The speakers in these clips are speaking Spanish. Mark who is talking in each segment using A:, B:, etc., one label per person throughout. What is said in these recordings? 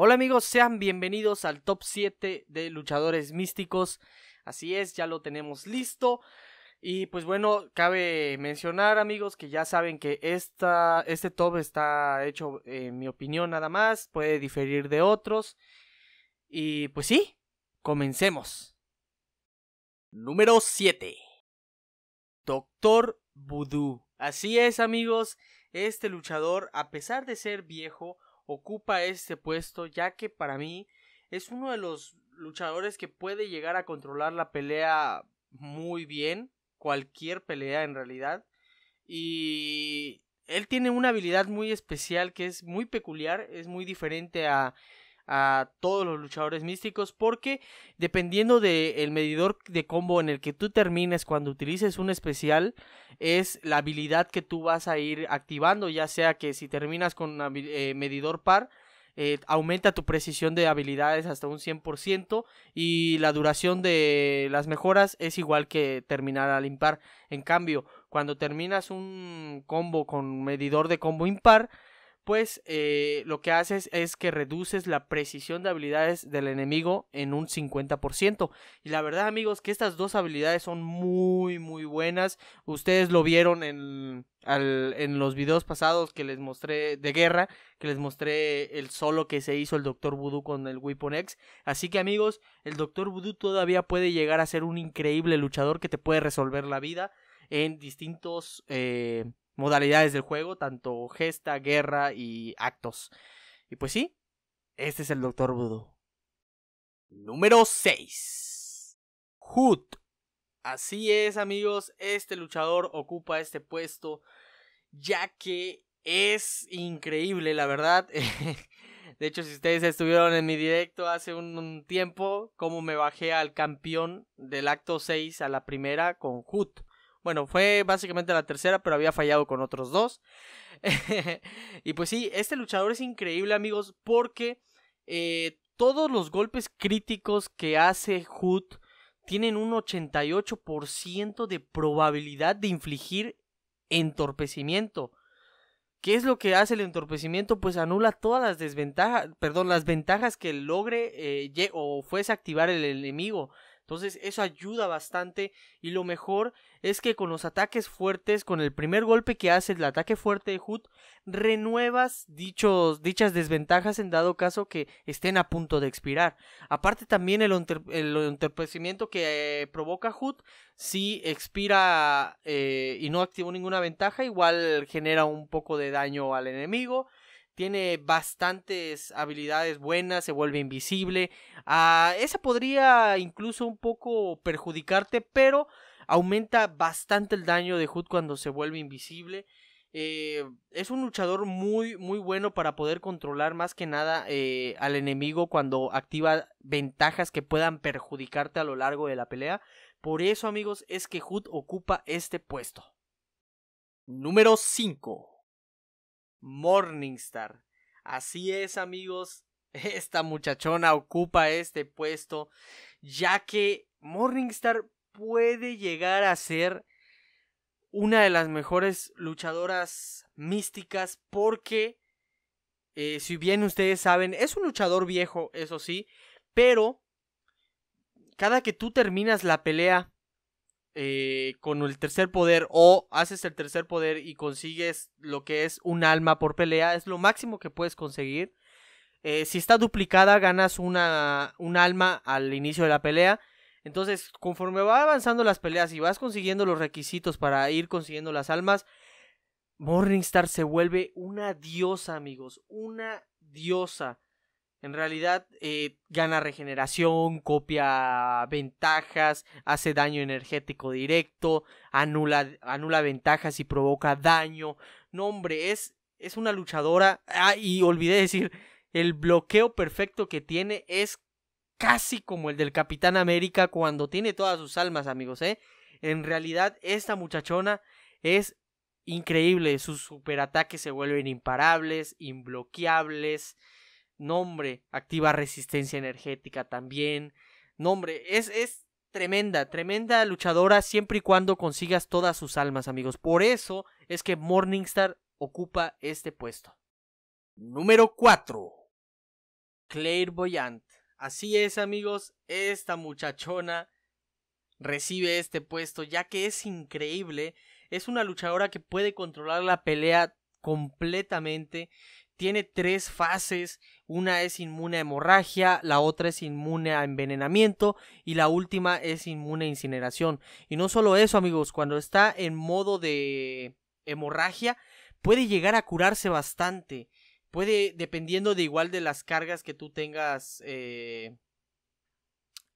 A: Hola amigos, sean bienvenidos al top 7 de luchadores místicos. Así es, ya lo tenemos listo. Y pues bueno, cabe mencionar amigos que ya saben que esta, este top está hecho en mi opinión nada más, puede diferir de otros. Y pues sí, comencemos. Número 7. Doctor Voodoo. Así es amigos, este luchador, a pesar de ser viejo, ocupa este puesto ya que para mí es uno de los luchadores que puede llegar a controlar la pelea muy bien, cualquier pelea en realidad. Y él tiene una habilidad muy especial que es muy peculiar, es muy diferente a a todos los luchadores místicos porque dependiendo del medidor de combo en el que tú termines cuando utilices un especial es la habilidad que tú vas a ir activando ya sea que si terminas con eh, medidor par eh, aumenta tu precisión de habilidades hasta un 100% y la duración de las mejoras es igual que terminar al impar. En cambio, cuando terminas un combo con medidor de combo impar, pues eh, lo que haces es que reduces la precisión de habilidades del enemigo en un 50%. Y la verdad, amigos, que estas dos habilidades son muy, muy buenas. Ustedes lo vieron en, en los videos pasados que les mostré de guerra, que les mostré el solo que se hizo el Doctor Voodoo con el Weapon X. Así que, amigos, el Doctor Voodoo todavía puede llegar a ser un increíble luchador que te puede resolver la vida en distintos... Eh, modalidades del juego, tanto gesta, guerra y actos. Y pues sí, este es el Doctor budo Número 6. Hood. Así es, amigos, este luchador ocupa este puesto ya que es increíble, la verdad. De hecho, si ustedes estuvieron en mi directo hace un, tiempo, Como me bajé al campeón del acto 6 a la primera con Hood. Bueno, fue básicamente la tercera, pero había fallado con otros dos. y pues sí, este luchador es increíble, amigos, porque eh, todos los golpes críticos que hace Hood tienen un 88% de probabilidad de infligir entorpecimiento. ¿Qué es lo que hace el entorpecimiento? Pues anula todas las desventajas, perdón, las ventajas que logre eh, o fuese activar el enemigo. Entonces eso ayuda bastante y lo mejor es que con los ataques fuertes, con el primer golpe que hace el ataque fuerte de Hood, renuevas dichos, dichas desventajas en dado caso que estén a punto de expirar. Aparte también el, entorpecimiento que eh, provoca Hood, si expira eh, y no activó ninguna ventaja, igual genera un poco de daño al enemigo tiene bastantes habilidades buenas, se vuelve invisible. a ah, esa podría incluso un poco perjudicarte, pero aumenta bastante el daño de Hood cuando se vuelve invisible. Eh, es un luchador muy, muy bueno para poder controlar más que nada eh, al enemigo cuando activa ventajas que puedan perjudicarte a lo largo de la pelea. Por eso, amigos, es que Hood ocupa este puesto. Número 5. Morningstar. Así es, amigos, esta muchachona ocupa este puesto, ya que Morningstar puede llegar a ser una de las mejores luchadoras místicas porque, eh, si bien ustedes saben, es un luchador viejo, eso sí, pero cada que tú terminas la pelea eh, con el tercer poder o haces el tercer poder y consigues lo que es un alma por pelea, es lo máximo que puedes conseguir. Eh, si está duplicada, ganas una, un alma al inicio de la pelea. Entonces, conforme va avanzando las peleas y vas consiguiendo los requisitos para ir consiguiendo las almas, Morningstar se vuelve una diosa, amigos, una diosa. En realidad eh, gana regeneración, copia ventajas, hace daño energético directo, anula, anula ventajas y provoca daño. No, hombre, es, es una luchadora. Ah, y olvidé decir, el bloqueo perfecto que tiene es casi como el del Capitán América cuando tiene todas sus almas, amigos, ¿eh? En realidad, esta muchachona es increíble. Sus superataques se vuelven imparables, imbloqueables. Nombre, activa resistencia energética también. Nombre, es, es tremenda, tremenda luchadora siempre y cuando consigas todas sus almas, amigos. Por eso es que Morningstar ocupa este puesto. Número 4. Boyant, Así es, amigos, esta muchachona recibe este puesto ya que es increíble. Es una luchadora que puede controlar la pelea completamente tiene tres fases. Una es inmune a hemorragia, la otra es inmune a envenenamiento y la última es inmune a incineración. Y no solo eso, amigos, cuando está en modo de hemorragia, puede llegar a curarse bastante. Puede, dependiendo de igual de las cargas que tú tengas eh,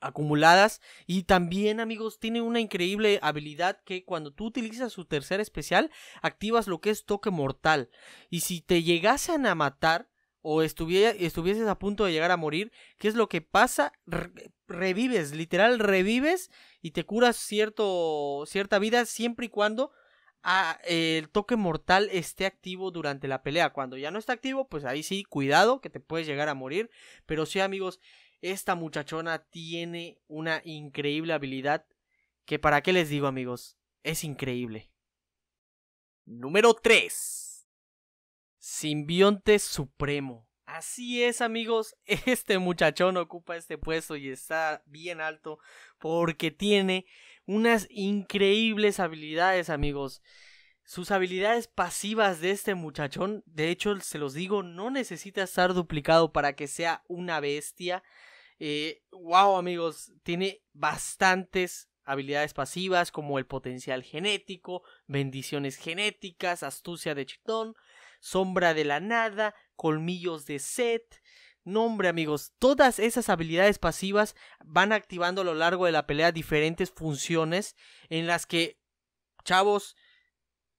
A: acumuladas. Y también, amigos, tiene una increíble habilidad que cuando tú utilizas su tercer especial, activas lo que es toque mortal. Y si te llegasen a matar o estuvieses a punto de llegar a morir, ¿qué es lo que pasa? revives, literal, revives y te curas cierto, cierta vida siempre y cuando ah, el toque mortal esté activo durante la pelea. Cuando ya no está activo, pues ahí sí, cuidado, que te puedes llegar a morir. Pero sí, amigos, esta muchachona tiene una increíble habilidad que para qué les digo amigos, es increíble. Número 3. Simbionte Supremo. Así es amigos, este muchachón ocupa este puesto y está bien alto porque tiene unas increíbles habilidades amigos. Sus habilidades pasivas de este muchachón, de hecho se los digo, no necesita estar duplicado para que sea una bestia. wow eh, amigos, tiene bastantes habilidades pasivas como el potencial genético, bendiciones genéticas, astucia de chitón, sombra de la nada, colmillos de set. Nombre amigos, todas esas habilidades pasivas van activando a lo largo de la pelea diferentes funciones en las que, chavos,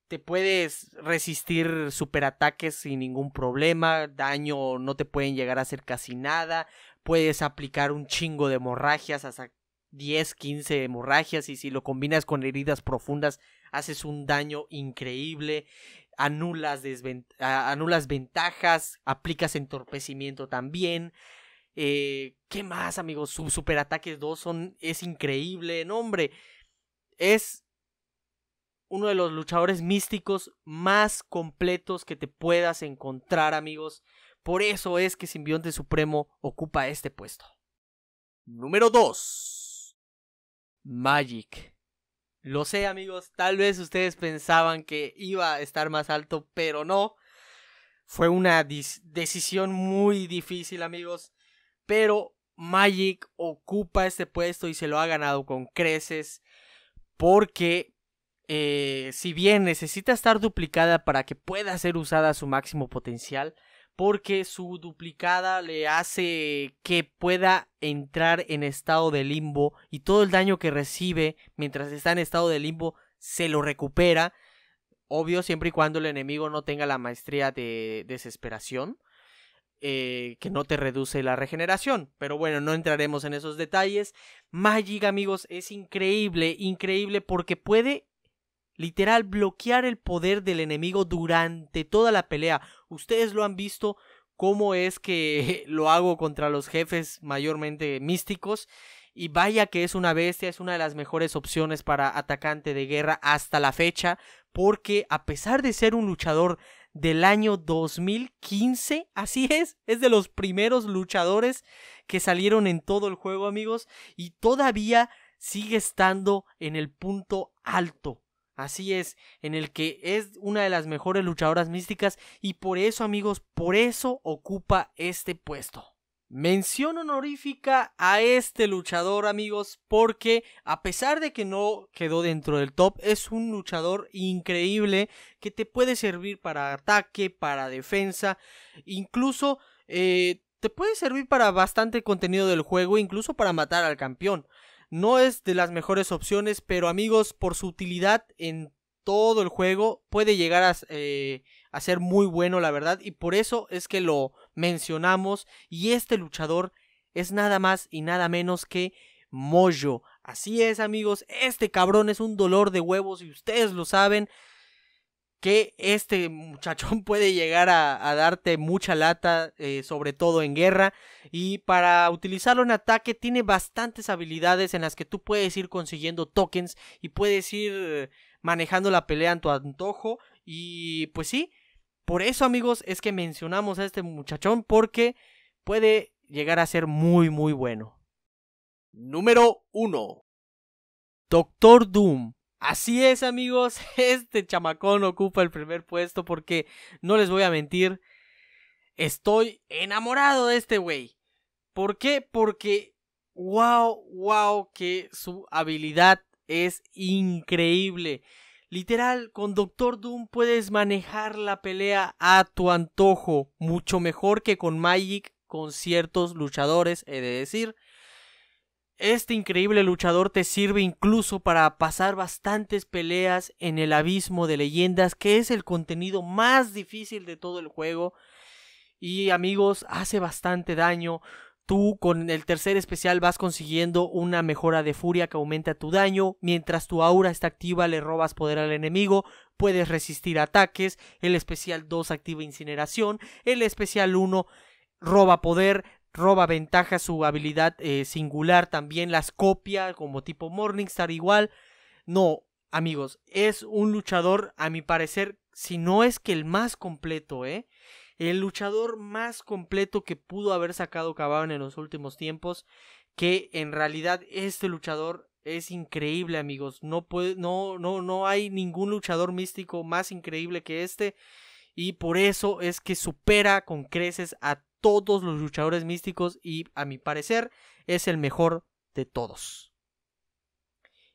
A: te puedes resistir superataques sin ningún problema, daño no te pueden llegar a hacer casi nada, puedes aplicar un chingo de hemorragias, hasta 10, 15 hemorragias y si lo combinas con heridas profundas haces un daño increíble, anulas, anulas ventajas, aplicas entorpecimiento también. Eh, ¿Qué más, amigos? Su superataques 2 son, es increíble, no hombre. Es uno de los luchadores místicos más completos que te puedas encontrar, amigos. Por eso es que Simbionte Supremo ocupa este puesto. Número 2. Magic. Lo sé, amigos, tal vez ustedes pensaban que iba a estar más alto, pero no. Fue una decisión muy difícil, amigos. Pero Magic ocupa este puesto y se lo ha ganado con creces. Porque eh, si bien necesita estar duplicada para que pueda ser usada a su máximo potencial, porque su duplicada le hace que pueda entrar en estado de limbo y todo el daño que recibe mientras está en estado de limbo se lo recupera. Obvio, siempre y cuando el enemigo no tenga la maestría de desesperación, eh, que no te reduce la regeneración. Pero bueno, no entraremos en esos detalles. Magic, amigos, es increíble, increíble porque puede Literal, bloquear el poder del enemigo durante toda la pelea. Ustedes lo han visto cómo es que lo hago contra los jefes mayormente místicos. Y vaya que es una bestia, es una de las mejores opciones para atacante de guerra hasta la fecha, porque a pesar de ser un luchador del año 2015, así es, es de los primeros luchadores que salieron en todo el juego amigos, y todavía sigue estando en el punto alto Así es, en el que es una de las mejores luchadoras místicas y por eso amigos, por eso ocupa este puesto. Mención honorífica a este luchador amigos porque a pesar de que no quedó dentro del top es un luchador increíble que te puede servir para ataque, para defensa, incluso eh, te puede servir para bastante contenido del juego, incluso para matar al campeón. No es de las mejores opciones, pero amigos, por su utilidad en todo el juego, puede llegar eh, a, ser muy bueno, la verdad. Y por eso es que lo mencionamos. Y este luchador es nada más y nada menos que Mojo. Así es, amigos, este cabrón es un dolor de huevos y ustedes lo saben que este muchachón puede llegar a, darte mucha lata, eh, sobre todo en guerra. Y para utilizarlo en ataque tiene bastantes habilidades en las que tú puedes ir consiguiendo tokens y puedes ir manejando la pelea en tu antojo. Y pues sí, por eso amigos es que mencionamos a este muchachón porque puede llegar a ser muy muy bueno. Número 1. Doctor Doom Así es, amigos, este chamacón ocupa el primer puesto porque no les voy a mentir, estoy enamorado de este güey. ¿Por qué? Porque wow, wow, que su habilidad es increíble. Literal, con Doctor Doom puedes manejar la pelea a tu antojo, mucho mejor que con Magic, con ciertos luchadores, he de decir. Este increíble luchador te sirve incluso para pasar bastantes peleas en el abismo de leyendas, que es el contenido más difícil de todo el juego. Y amigos, hace bastante daño. Tú con el tercer especial vas consiguiendo una mejora de furia que aumenta tu daño. Mientras tu aura está activa le robas poder al enemigo. Puedes resistir ataques. El especial 2 activa incineración. El especial 1 roba poder roba ventaja su habilidad eh, singular, también las copia como tipo Morningstar igual. No, amigos, es un luchador, a mi parecer, si no es que el más completo, ¿eh? El luchador más completo que pudo haber sacado Cabana en los últimos tiempos, que en realidad este luchador es increíble, amigos. No puede, no, no, no hay ningún luchador místico más increíble que este. Y por eso es que supera con creces a todos los luchadores místicos y a mi parecer es el mejor de todos.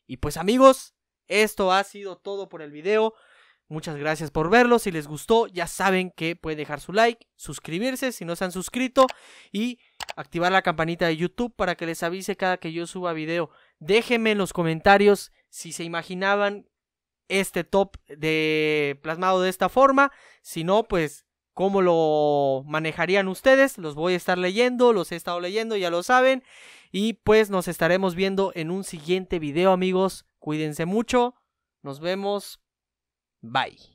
A: Y pues amigos, esto ha sido todo por el video. Muchas gracias por verlo. Si les gustó, ya saben que pueden dejar su like, suscribirse si no se han suscrito y activar la campanita de YouTube para que les avise cada que yo suba video. Déjenme en los comentarios si se imaginaban este top de plasmado de esta forma. Si no, pues cómo lo manejarían ustedes. Los voy a estar leyendo, los he estado leyendo, ya lo saben. Y pues nos estaremos viendo en un siguiente video amigos. Cuídense mucho. Nos vemos. Bye.